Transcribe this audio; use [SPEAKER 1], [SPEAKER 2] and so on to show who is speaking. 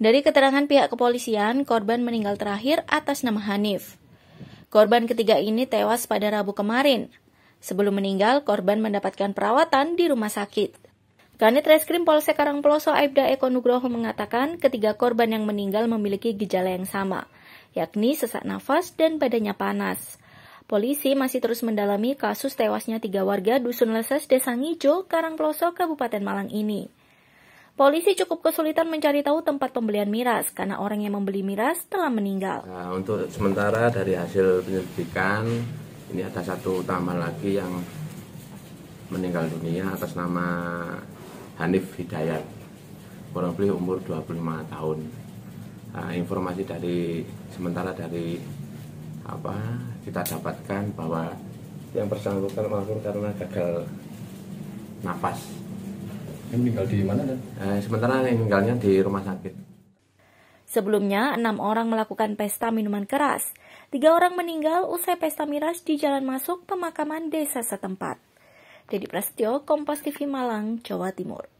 [SPEAKER 1] Dari keterangan pihak kepolisian, korban meninggal terakhir atas nama Hanif. Korban ketiga ini tewas pada Rabu kemarin. Sebelum meninggal, korban mendapatkan perawatan di rumah sakit. Kanit Reskrim Polsek Karangploso Aibda Eko Nugroho mengatakan ketiga korban yang meninggal memiliki gejala yang sama, yakni sesak nafas dan badannya panas. Polisi masih terus mendalami kasus tewasnya tiga warga Dusun Leses Desa Ngijo, Karangploso, Kabupaten Malang ini. Polisi cukup kesulitan mencari tahu tempat pembelian miras karena orang yang membeli miras telah meninggal.
[SPEAKER 2] Nah, untuk sementara dari hasil penyelidikan, ini ada satu tambah lagi yang meninggal dunia atas nama Hanif Hidayat. Kurang lebih umur 25 tahun. Nah, informasi dari sementara dari apa kita dapatkan bahwa yang bersangkutan mabur karena gagal nafas meninggal di mana dan? Eh, sementara meninggalnya di rumah sakit.
[SPEAKER 1] Sebelumnya, enam orang melakukan pesta minuman keras. Tiga orang meninggal usai pesta miras di jalan masuk pemakaman desa setempat. Dedi Prasetyo, Kompas TV Malang, Jawa Timur.